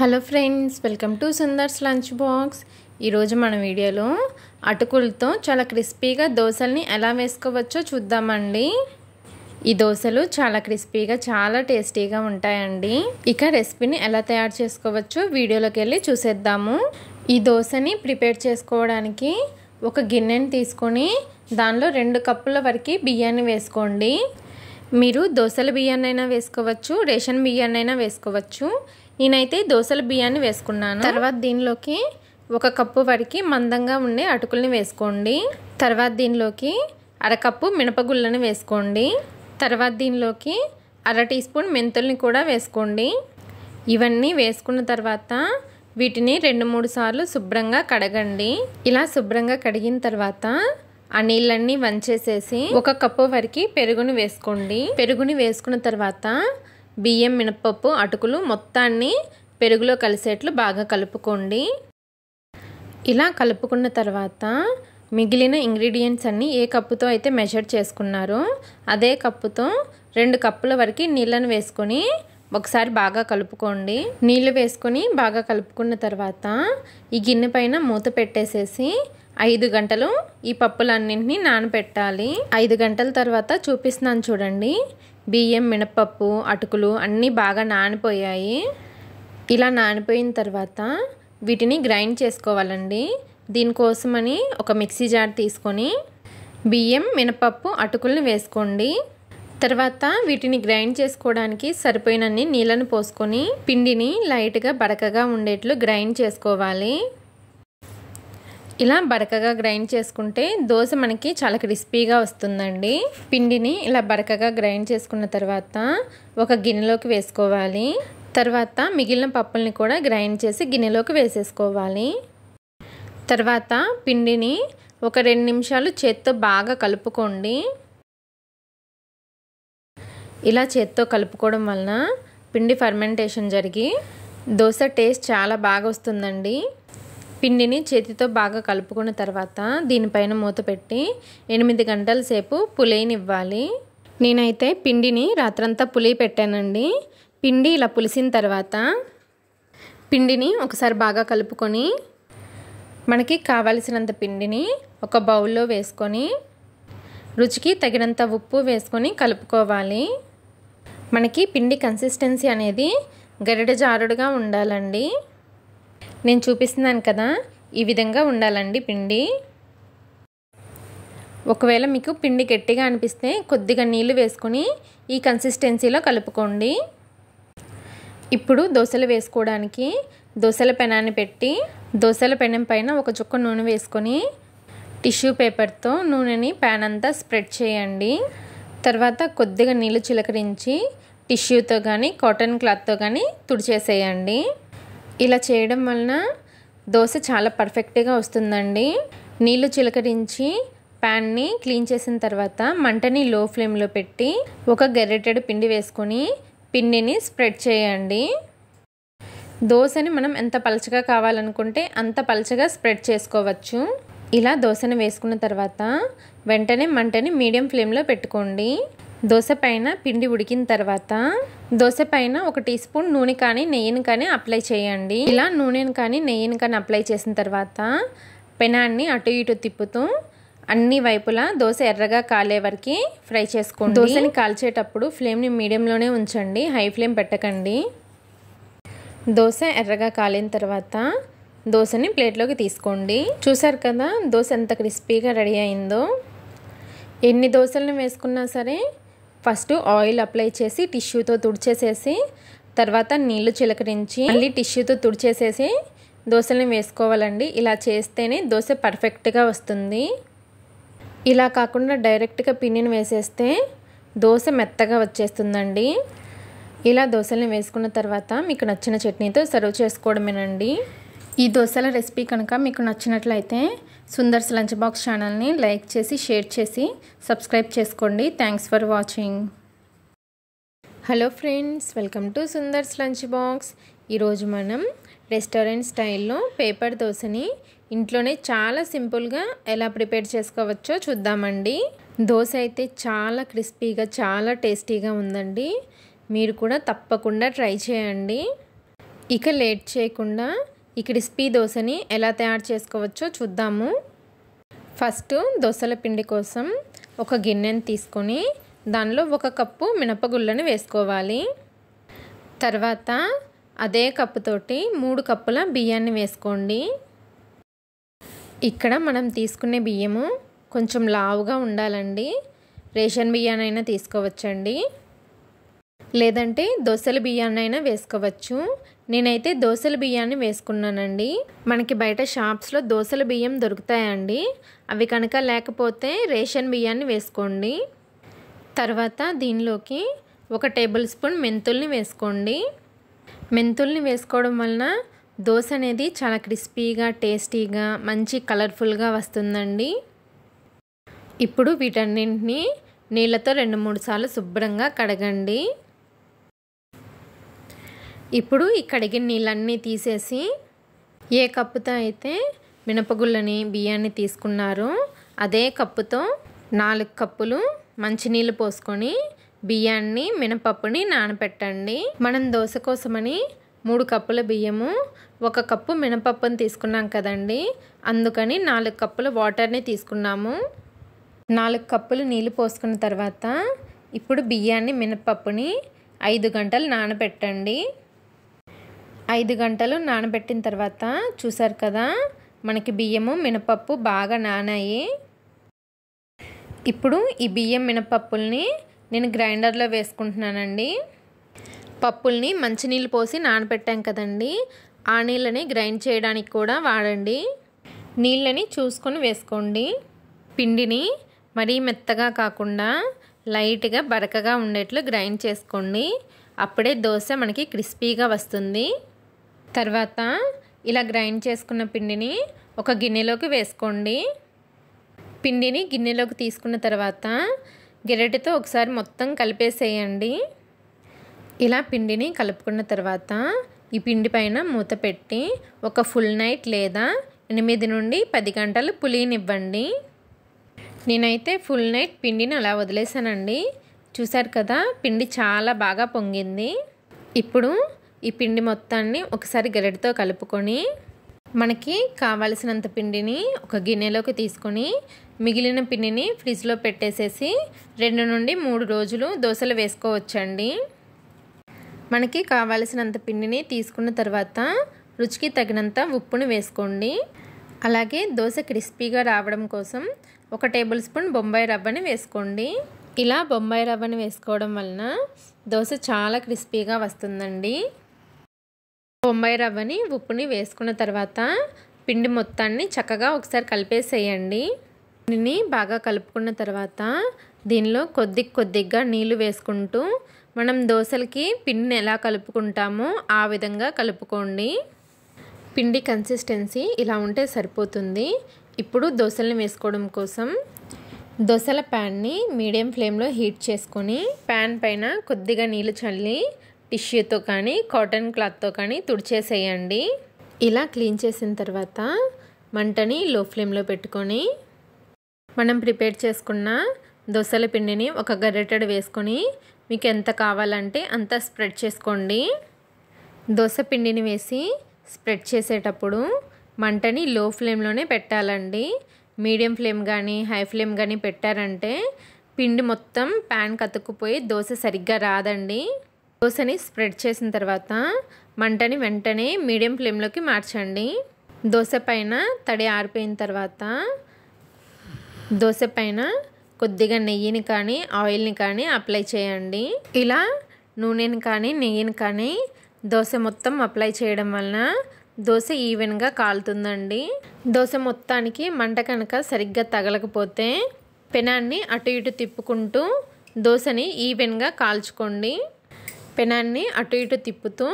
hello friends welcome to Sundar's lunch box ఈరోజు మన వీడియోలో అటుకులతో చాలా క్రిస్పీగా దోశల్ని ఎలా వేసుకోవచ్చో చూద్దామండి ఈ దోశలు చాలా క్రిస్పీగా చాలా టేస్టీగా ఉంటాయండి ఇక రెసిపీని ఎలా తయారు చేసుకోవచ్చో వీడియోలోకి వెళ్ళి చూసేద్దాము ఈ దోశని ప్రిపేర్ చేసుకోవడానికి ఒక గిన్నెని తీసుకొని దానిలో రెండు కప్పుల వరకు బియ్యాన్ని వేసుకోండి మీరు దోశల బియ్యాన్నైనా వేసుకోవచ్చు రేషన్ బియ్యాన్నైనా వేసుకోవచ్చు నేనైతే దోశల బియ్యాన్ని వేసుకున్నాను తర్వాత దీనిలోకి ఒక కప్పు వరకు మందంగా ఉండే అటుకుల్ని వేసుకోండి తర్వాత దీనిలోకి అరకప్పు మినపగుళ్ళని వేసుకోండి తర్వాత దీనిలోకి అర టీ స్పూన్ మెంతుల్ని కూడా వేసుకోండి ఇవన్నీ వేసుకున్న తర్వాత వీటిని రెండు మూడు సార్లు శుభ్రంగా కడగండి ఇలా శుభ్రంగా కడిగిన తర్వాత ఆ నీళ్ళన్నీ వంచేసేసి ఒక కప్పు వరకు పెరుగుని వేసుకోండి పెరుగుని వేసుకున్న తర్వాత బియ్యం మినపప్పు అటుకులు మొత్తాన్ని పెరుగులో కలిసేట్లు బాగా కలుపుకోండి ఇలా కలుపుకున్న తర్వాత మిగిలిన ఇంగ్రీడియంట్స్ అన్నీ ఏ కప్పుతో అయితే మెజర్ చేసుకున్నారో అదే కప్పుతో రెండు కప్పుల వరకు నీళ్ళను వేసుకొని ఒకసారి బాగా కలుపుకోండి నీళ్ళు వేసుకొని బాగా కలుపుకున్న తర్వాత ఈ గిన్నె పైన మూత పెట్టేసేసి ఐదు గంటలు ఈ పప్పులన్నింటినీ నానబెట్టాలి ఐదు గంటల తర్వాత చూపిస్తున్నాను చూడండి బియ్యం మినపప్పు అటుకులు అన్నీ బాగా నానిపోయాయి ఇలా నానిపోయిన తర్వాత వీటిని గ్రైండ్ చేసుకోవాలండి దీనికోసమని ఒక మిక్సీ జార్ తీసుకొని బియ్యం మినపప్పు అటుకుల్ని వేసుకోండి తర్వాత వీటిని గ్రైండ్ చేసుకోవడానికి సరిపోయినన్ని నీళ్ళను పోసుకొని పిండిని లైట్గా బడకగా ఉండేట్లు గ్రైండ్ చేసుకోవాలి ఇలా బరకగా గ్రైండ్ చేసుకుంటే దోశ మనకి చాలా క్రిస్పీగా వస్తుందండి పిండిని ఇలా బరకగా గ్రైండ్ చేసుకున్న తర్వాత ఒక గిన్నెలోకి వేసుకోవాలి తర్వాత మిగిలిన పప్పుల్ని కూడా గ్రైండ్ చేసి గిన్నెలోకి వేసేసుకోవాలి తర్వాత పిండిని ఒక రెండు నిమిషాలు చేత్తో బాగా కలుపుకోండి ఇలా చేత్తో కలుపుకోవడం వలన పిండి ఫర్మెంటేషన్ జరిగి దోశ టేస్ట్ చాలా బాగా వస్తుందండి పిండిని చేతితో బాగా కలుపుకున్న తర్వాత దీనిపైన మూత పెట్టి ఎనిమిది గంటల సేపు పులియనివ్వాలి నేనైతే పిండిని రాత్రంతా పులి పెట్టానండి పిండి ఇలా పులిసిన తర్వాత పిండిని ఒకసారి బాగా కలుపుకొని మనకి కావలసినంత పిండిని ఒక బౌల్లో వేసుకొని రుచికి తగినంత ఉప్పు వేసుకొని కలుపుకోవాలి మనకి పిండి కన్సిస్టెన్సీ అనేది గరిడ జారుడుగా ఉండాలండి నేను చూపిస్తున్నాను కదా ఈ విధంగా ఉండాలండి పిండి ఒకవేళ మీకు పిండి గట్టిగా అనిపిస్తే కొద్దిగా నీళ్లు వేసుకొని ఈ కన్సిస్టెన్సీలో కలుపుకోండి ఇప్పుడు దోశలు వేసుకోవడానికి దోశల పెనాన్ని పెట్టి దోశల పెనం పైన ఒక చుక్క నూనె వేసుకొని టిష్యూ పేపర్తో నూనెని ప్యాన్ అంతా స్ప్రెడ్ చేయండి తర్వాత కొద్దిగా నీళ్లు చిలకరించి టిష్యూతో కానీ కాటన్ క్లాత్తో కానీ తుడిచేసేయండి ఇలా చేయడం వలన దోశ చాలా పర్ఫెక్ట్గా వస్తుందండి నీళ్లు చిలకరించి ప్యాన్ని క్లీన్ చేసిన తర్వాత మంటని లో ఫ్లేమ్లో పెట్టి ఒక గెర్రెటెడ్ పిండి వేసుకొని పిండిని స్ప్రెడ్ చేయండి దోశని మనం ఎంత పలచగా కావాలనుకుంటే అంత పలచగా స్ప్రెడ్ చేసుకోవచ్చు ఇలా దోశను వేసుకున్న తర్వాత వెంటనే మంటని మీడియం ఫ్లేమ్లో పెట్టుకోండి దోశ పైన పిండి ఉడికిన తర్వాత దోశ పైన ఒక టీ స్పూన్ నూనె కానీ నెయ్యిని కానీ అప్లై చేయండి ఇలా నూనెను కానీ నెయ్యిని కానీ అప్లై చేసిన తర్వాత పెనాన్ని అటు ఇటు తిప్పుతూ అన్ని వైపులా దోశ ఎర్రగా కాలే వరకు ఫ్రై చేసుకోండి దోశని కాల్చేటప్పుడు ఫ్లేమ్ని మీడియంలోనే ఉంచండి హై ఫ్లేమ్ పెట్టకండి దోశ ఎర్రగా కాలిన తర్వాత దోశని ప్లేట్లోకి తీసుకోండి చూసారు కదా దోశ ఎంత క్రిస్పీగా రెడీ అయిందో ఎన్ని దోశలను వేసుకున్నా సరే ఫస్ట్ ఆయిల్ అప్లై చేసి టిష్యూతో తుడిచేసేసి తర్వాత నీళ్లు చిలకరించి మళ్ళీ టిష్యూతో తుడిచేసేసి దోశలను వేసుకోవాలండి ఇలా చేస్తేనే దోశ పర్ఫెక్ట్గా వస్తుంది ఇలా కాకుండా డైరెక్ట్గా పిన్నిని వేసేస్తే దోశ మెత్తగా వచ్చేస్తుందండి ఇలా దోశలను వేసుకున్న తర్వాత మీకు నచ్చిన చట్నీతో సర్వ్ చేసుకోవడమేనండి ఈ దోశల రెసిపీ కనుక మీకు నచ్చినట్లయితే సుందర్స్ లంచ్ బాక్స్ ఛానల్ని లైక్ చేసి షేర్ చేసి సబ్స్క్రైబ్ చేసుకోండి thanks for watching hello friends welcome to Sundar's lunch box ఈరోజు మనం రెస్టారెంట్ స్టైల్లో పేపర్ దోశని ఇంట్లోనే చాలా సింపుల్గా ఎలా ప్రిపేర్ చేసుకోవచ్చో చూద్దామండి దోశ అయితే చాలా క్రిస్పీగా చాలా టేస్టీగా ఉందండి మీరు కూడా తప్పకుండా ట్రై చేయండి ఇక లేట్ చేయకుండా ఈ క్రిస్పీ దోశని ఎలా తయారు చేసుకోవచ్చో చూద్దాము ఫస్ట్ దోశల పిండి కోసం ఒక గిన్నెని తీసుకొని దానిలో ఒక కప్పు మినపగుళ్ళని వేసుకోవాలి తర్వాత అదే కప్పుతోటి మూడు కప్పుల బియ్యాన్ని వేసుకోండి ఇక్కడ మనం తీసుకునే బియ్యము కొంచెం లావుగా ఉండాలండి రేషన్ బియ్యాన్ని అయినా తీసుకోవచ్చండి లేదంటే దోశల అయినా వేసుకోవచ్చు నేనైతే దోశల బియ్యాన్ని వేసుకున్నానండి మనకి బయట షాప్స్లో దోశల బియ్యం దొరుకుతాయండి అవి కనుక లేకపోతే రేషన్ బియ్యాన్ని వేసుకోండి తర్వాత దీనిలోకి ఒక టేబుల్ స్పూన్ మెంతుల్ని వేసుకోండి మెంతుల్ని వేసుకోవడం వలన దోశ అనేది చాలా క్రిస్పీగా టేస్టీగా మంచి కలర్ఫుల్గా వస్తుందండి ఇప్పుడు వీటన్నింటినీ నీళ్ళతో రెండు మూడు సార్లు శుభ్రంగా కడగండి ఇప్పుడు ఇక్కడికి కడిగిన నీళ్ళన్నీ తీసేసి ఏ కప్పుతో అయితే మినపగుళ్ళని బియ్యాన్ని తీసుకున్నారో అదే కప్పుతో నాలుగు కప్పులు మంచినీళ్ళు పోసుకొని బియ్యాన్ని మినపప్పుని నానపెట్టండి మనం దోశ కోసమని మూడు కప్పుల బియ్యము ఒక కప్పు మినపప్పుని తీసుకున్నాం కదండి అందుకని నాలుగు కప్పుల వాటర్ని తీసుకున్నాము నాలుగు కప్పులు నీళ్ళు పోసుకున్న తర్వాత ఇప్పుడు బియ్యాన్ని మినపప్పుని ఐదు గంటలు నానబెట్టండి ఐదు గంటలు నానబెట్టిన తర్వాత చూసారు కదా మనకి బియ్యము మినపప్పు బాగా నానాయి ఇప్పుడు ఈ బియ్యం మినపప్పుల్ని నేను గ్రైండర్లో వేసుకుంటున్నానండి పప్పుల్ని మంచినీళ్ళు పోసి నానబెట్టాం కదండి ఆ నీళ్ళని గ్రైండ్ చేయడానికి కూడా వాడండి నీళ్ళని చూసుకొని వేసుకోండి పిండిని మరీ మెత్తగా కాకుండా లైట్గా బరకగా ఉండేట్లు గ్రైండ్ చేసుకోండి అప్పుడే దోశ మనకి క్రిస్పీగా వస్తుంది తర్వాత ఇలా గ్రైండ్ చేసుకున్న పిండిని ఒక గిన్నెలోకి వేసుకోండి పిండిని గిన్నెలోకి తీసుకున్న తర్వాత గెరటితో ఒకసారి మొత్తం కలిపేసేయండి ఇలా పిండిని కలుపుకున్న తర్వాత ఈ పిండి పైన మూత పెట్టి ఒక ఫుల్ నైట్ లేదా ఎనిమిది నుండి పది గంటలు పులినివ్వండి నేనైతే ఫుల్ నైట్ పిండిని అలా వదిలేసానండి చూసారు కదా పిండి చాలా బాగా పొంగింది ఇప్పుడు ఈ పిండి మొత్తాన్ని ఒకసారి గరిటతో కలుపుకొని మనకి కావలసినంత పిండిని ఒక గిన్నెలోకి తీసుకొని మిగిలిన పిండిని ఫ్రిడ్జ్లో పెట్టేసేసి రెండు నుండి మూడు రోజులు దోశలు వేసుకోవచ్చండి మనకి కావలసినంత పిండిని తీసుకున్న తర్వాత రుచికి తగినంత ఉప్పును వేసుకోండి అలాగే దోశ క్రిస్పీగా రావడం కోసం ఒక టేబుల్ స్పూన్ బొంబాయి రవ్వని వేసుకోండి ఇలా బొంబాయి రవ్వని వేసుకోవడం వలన దోశ చాలా క్రిస్పీగా వస్తుందండి బొంబాయి రవ్వని ఉప్పుని వేసుకున్న తర్వాత పిండి మొత్తాన్ని చక్కగా ఒకసారి కలిపేసేయండి పిండిని బాగా కలుపుకున్న తర్వాత దీనిలో కొద్ది కొద్దిగా నీళ్లు వేసుకుంటూ మనం దోశలకి పిండిని ఎలా కలుపుకుంటామో ఆ విధంగా కలుపుకోండి పిండి కన్సిస్టెన్సీ ఇలా ఉంటే సరిపోతుంది ఇప్పుడు దోశలను వేసుకోవడం కోసం దోశల ప్యాన్ని మీడియం ఫ్లేమ్లో హీట్ చేసుకొని ప్యాన్ పైన కొద్దిగా నీళ్ళు చల్లి టిష్యూతో కానీ కాటన్ క్లాత్తో కానీ తుడిచేసేయండి ఇలా క్లీన్ చేసిన తర్వాత మంటని లో ఫ్లేమ్లో పెట్టుకొని మనం ప్రిపేర్ చేసుకున్న దోశల పిండిని ఒక గరిటెడు వేసుకొని మీకు ఎంత కావాలంటే అంత స్ప్రెడ్ చేసుకోండి దోశ పిండిని వేసి స్ప్రెడ్ చేసేటప్పుడు మంటని లో ఫ్లేమ్లోనే పెట్టాలండి మీడియం ఫ్లేమ్ కానీ హై ఫ్లేమ్ కానీ పెట్టారంటే పిండి మొత్తం ప్యాన్ కతుక్కుపోయి దోశ సరిగ్గా రాదండి దోశని స్ప్రెడ్ చేసిన తర్వాత మంటని వెంటనే మీడియం ఫ్లేమ్లోకి మార్చండి దోశ పైన తడి ఆరిపోయిన తర్వాత దోశ పైన కొద్దిగా నెయ్యిని కానీ ఆయిల్ని కానీ అప్లై చేయండి ఇలా నూనెని కానీ నెయ్యిని కానీ దోశ మొత్తం అప్లై చేయడం వలన దోశ ఈవెన్గా కాలుతుందండి దోశ మొత్తానికి మంట కనుక సరిగ్గా తగలకపోతే పెనాన్ని అటు ఇటు తిప్పుకుంటూ దోశని ఈవెన్గా కాల్చుకోండి పెనాన్ని అటు ఇటు తిప్పుతూ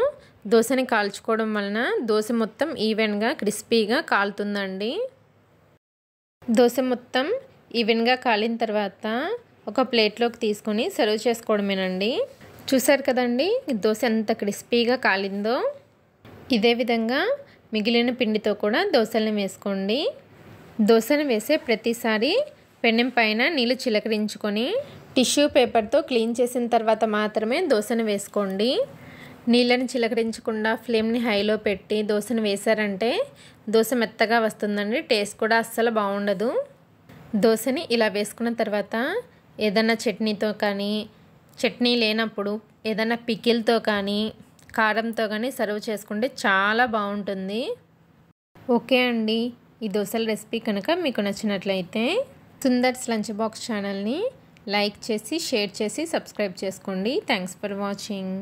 దోశని కాల్చుకోవడం వలన దోశ మొత్తం ఈవెన్గా క్రిస్పీగా కాలుతుందండి దోశ మొత్తం ఈవెన్గా కాలిన తర్వాత ఒక ప్లేట్లోకి తీసుకొని సర్వ్ చేసుకోవడమేనండి చూసారు కదండి దోశ ఎంత క్రిస్పీగా కాలిందో ఇదే విధంగా మిగిలిన పిండితో కూడా దోశలను వేసుకోండి దోశను వేసే ప్రతిసారి పెనం పైన నీళ్ళు చిలకరించుకొని టిష్యూ పేపర్తో క్లీన్ చేసిన తర్వాత మాత్రమే దోశను వేసుకోండి నీళ్ళని చిలకరించకుండా ఫ్లేమ్ని హైలో పెట్టి దోశను వేశారంటే దోశ మెత్తగా వస్తుందండి టేస్ట్ కూడా అస్సలు బాగుండదు దోశని ఇలా వేసుకున్న తర్వాత ఏదైనా చట్నీతో కానీ చట్నీ లేనప్పుడు ఏదైనా పికిల్తో కానీ కారంతో కానీ సర్వ్ చేసుకుంటే చాలా బాగుంటుంది ఓకే అండి ఈ దోశల రెసిపీ కనుక మీకు నచ్చినట్లయితే సుందర్స్ లంచ్ బాక్స్ ఛానల్ని లైక్ చేసి షేర్ చేసి సబ్స్క్రైబ్ చేసుకోండి థ్యాంక్స్ ఫర్ వాచింగ్